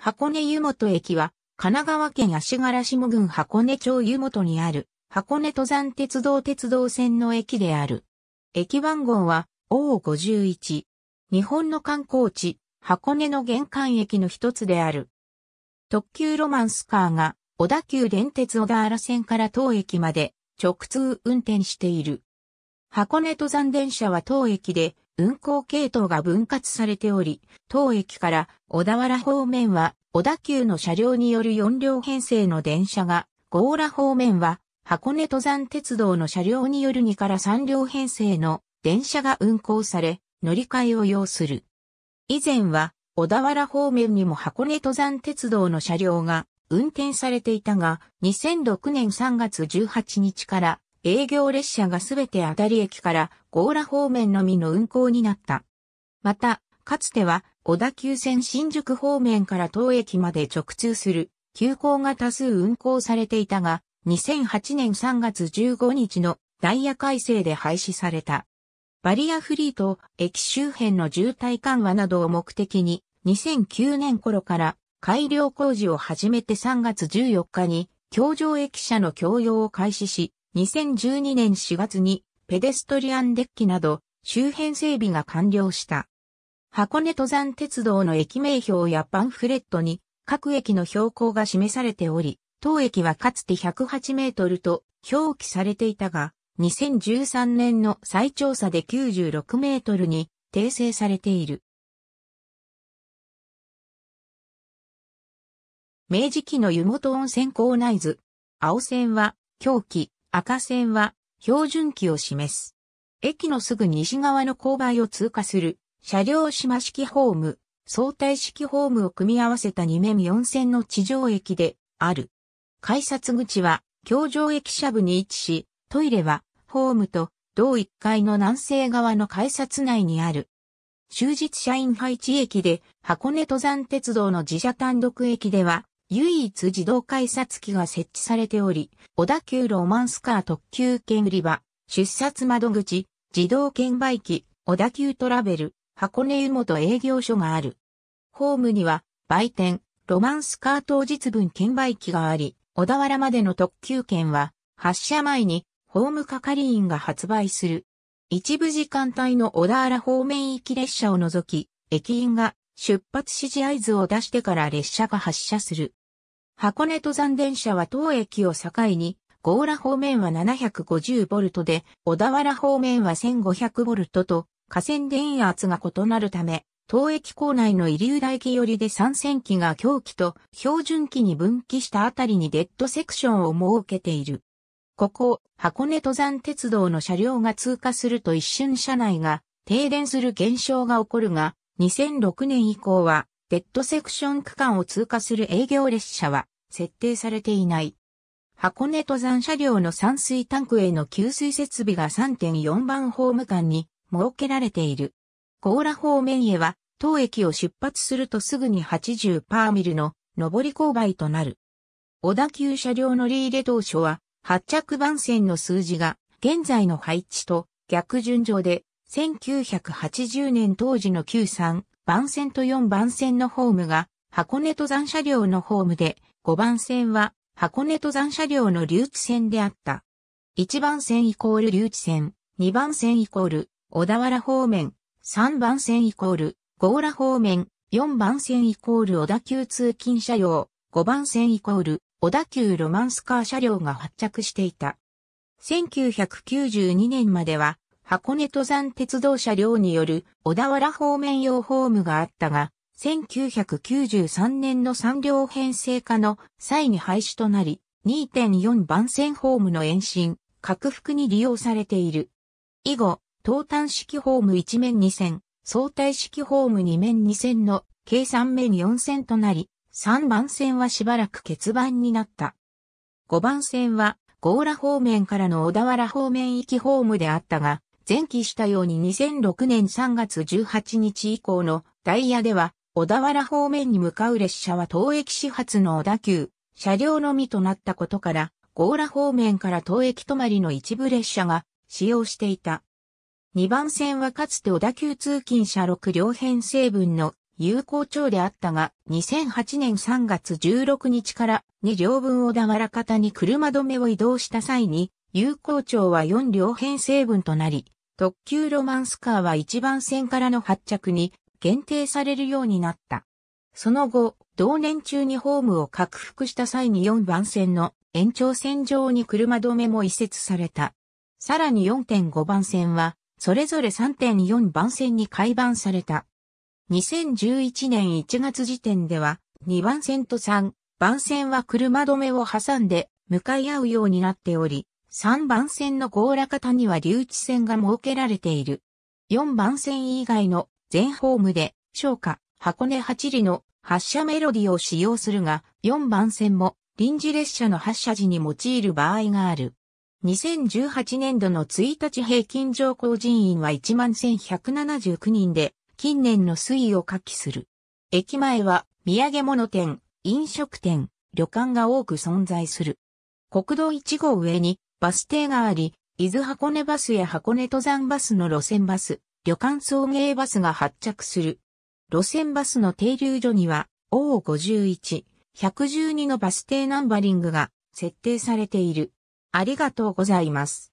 箱根湯本駅は、神奈川県足柄下郡箱根町湯本にある、箱根登山鉄道鉄道線の駅である。駅番号は O51。日本の観光地、箱根の玄関駅の一つである。特急ロマンスカーが小田急電鉄小田原線から当駅まで直通運転している。箱根登山電車は当駅で運行系統が分割されており、当駅から小田原方面は小田急の車両による4両編成の電車が、強羅方面は箱根登山鉄道の車両による2から3両編成の電車が運行され、乗り換えを要する。以前は小田原方面にも箱根登山鉄道の車両が運転されていたが、2006年3月18日から営業列車がすべてあたり駅から強羅方面のみの運行になった。また、かつては小田急線新宿方面から当駅まで直通する急行が多数運行されていたが、2008年3月15日のダイヤ改正で廃止された。バリアフリーと駅周辺の渋滞緩和などを目的に2009年頃から改良工事を始めて3月14日に京上駅舎の供用を開始し、2012年4月にペデストリアンデッキなど、周辺整備が完了した。箱根登山鉄道の駅名標やパンフレットに各駅の標高が示されており、当駅はかつて108メートルと表記されていたが、2013年の再調査で96メートルに訂正されている。明治期の湯本温泉構内図。青線は、狂気、赤線は、標準機を示す。駅のすぐ西側の勾配を通過する、車両島式ホーム、相対式ホームを組み合わせた2面4線の地上駅である。改札口は、京上駅舎部に位置し、トイレは、ホームと、同1階の南西側の改札内にある。終日社員配置駅で、箱根登山鉄道の自社単独駅では、唯一自動改札機が設置されており、小田急ロマンスカー特急券売り場、出札窓口、自動券売機、小田急トラベル、箱根湯本営業所がある。ホームには、売店、ロマンスカー当日分券売機があり、小田原までの特急券は、発車前に、ホーム係員が発売する。一部時間帯の小田原方面行き列車を除き、駅員が出発指示合図を出してから列車が発車する。箱根登山電車は当駅を境に、強羅方面は7 5 0トで、小田原方面は1 5 0 0トと、河川電圧が異なるため、当駅構内の入台駅寄りで3線機が狂気と標準機に分岐したあたりにデッドセクションを設けている。ここ、箱根登山鉄道の車両が通過すると一瞬車内が停電する現象が起こるが、2006年以降はデッドセクション区間を通過する営業列車は設定されていない。箱根登山車両の山水タンクへの給水設備が3.4番ホーム間に設けられている。甲羅方面へは当駅を出発するとすぐに80パーミルの上り勾配となる。小田急車両乗り入れ当初は発着番線の数字が現在の配置と逆順序で1980年当時の93番線と4番線のホームが箱根登山車両のホームで、5番線は箱根登山車両の留置線であった。1番線イコール留置線、2番線イコール小田原方面、3番線イコール強羅方面、4番線イコール小田急通勤車両、5番線イコール小田急ロマンスカー車両が発着していた。1992年までは箱根登山鉄道車両による小田原方面用ホームがあったが、1993年の3両編成化の際に廃止となり、2.4番線ホームの延伸、拡幅に利用されている。以後、東端式ホーム1面2線、相対式ホーム2面2線の計3面4線となり、3番線はしばらく欠番になった。5番線は、強羅方面からの小田原方面行きホームであったが、前期したように2006年3月18日以降のダイヤでは、小田原方面に向かう列車は東駅始発の小田急、車両のみとなったことから、強羅方面から東駅止まりの一部列車が使用していた。2番線はかつて小田急通勤車6両編成分の有効長であったが、2008年3月16日から2両分小田原方に車止めを移動した際に、有効長は4両編成分となり、特急ロマンスカーは1番線からの発着に限定されるようになった。その後、同年中にホームを拡幅した際に4番線の延長線上に車止めも移設された。さらに4.5番線は、それぞれ3.4番線に改番された。2011年1月時点では、2番線と3番線は車止めを挟んで向かい合うようになっており、3番線の強羅方には留置線が設けられている。4番線以外の全ホームで、昇華、箱根八里の発車メロディを使用するが、4番線も臨時列車の発車時に用いる場合がある。2018年度の1日平均乗降人員は11,179人で、近年の推移を下記する。駅前は土産物店、飲食店、旅館が多く存在する。国道1号上にバス停があり、伊豆箱根バスや箱根登山バスの路線バス、旅館送迎バスが発着する。路線バスの停留所には O51、112のバス停ナンバリングが設定されている。ありがとうございます。